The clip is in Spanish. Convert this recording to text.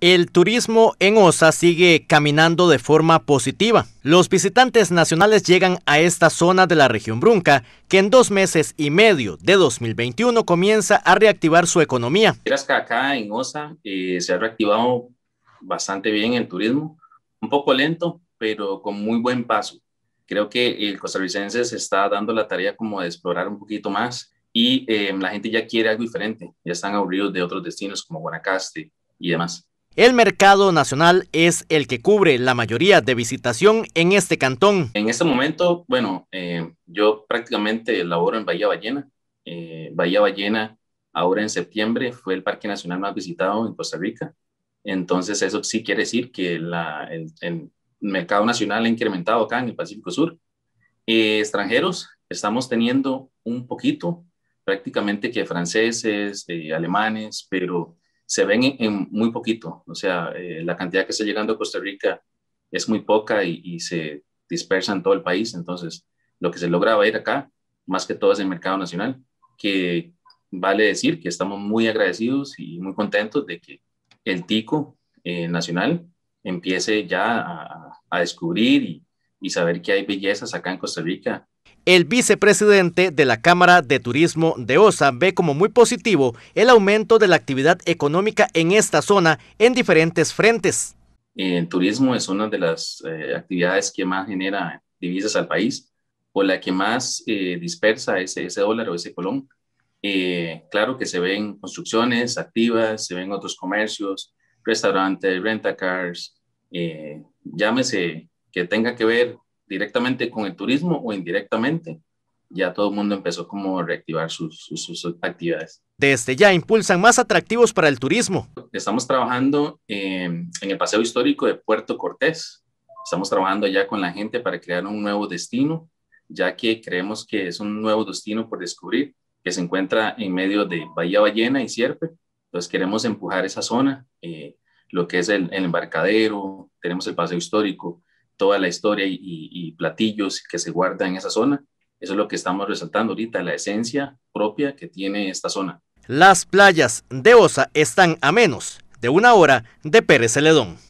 El turismo en Osa sigue caminando de forma positiva. Los visitantes nacionales llegan a esta zona de la región Brunca, que en dos meses y medio de 2021 comienza a reactivar su economía. Acá en Osa eh, se ha reactivado bastante bien el turismo, un poco lento, pero con muy buen paso. Creo que el costarricense se está dando la tarea como de explorar un poquito más y eh, la gente ya quiere algo diferente, ya están aburridos de otros destinos como Guanacaste y demás. El mercado nacional es el que cubre la mayoría de visitación en este cantón. En este momento, bueno, eh, yo prácticamente laboro en Bahía Ballena. Eh, Bahía Ballena, ahora en septiembre, fue el parque nacional más visitado en Costa Rica. Entonces, eso sí quiere decir que el, mercado nacional ha incrementado acá en el Pacífico Sur. Eh, extranjeros, estamos teniendo un poquito, prácticamente que franceses, alemanes, pero se ven en, muy poquito. O sea, eh, la cantidad que está llegando a Costa Rica es muy poca y, se dispersa en todo el país. Entonces, lo que se logra ir acá, más que todo es el mercado nacional, que vale decir que estamos muy agradecidos y muy contentos de que el tico eh, nacional empiece ya a, descubrir y, y saber que hay bellezas acá en Costa Rica el vicepresidente de la Cámara de Turismo de OSA ve como muy positivo el aumento de la actividad económica en esta zona en diferentes frentes. Eh, el turismo es una de las eh, actividades que más genera divisas al país, o la que más eh, dispersa ese, dólar o ese colón. claro que se ven construcciones activas, se ven otros comercios, restaurantes, rentacars, llámese que tenga que ver directamente con el turismo o indirectamente, ya todo el mundo empezó como a reactivar sus, sus, actividades. Desde ya impulsan más atractivos para el turismo. Estamos trabajando en el Paseo Histórico de Puerto Cortés. Estamos trabajando ya con la gente para crear un nuevo destino, ya que creemos que es un nuevo destino por descubrir, que se encuentra en medio de Bahía Ballena y Sierpe. Entonces queremos empujar esa zona, eh, lo que es el, el embarcadero, tenemos el Paseo Histórico, toda la historia y, platillos que se guardan en esa zona. Eso es lo que estamos resaltando ahorita, la esencia propia que tiene esta zona. Las playas de Osa están a menos de una hora de Pérez Celedón.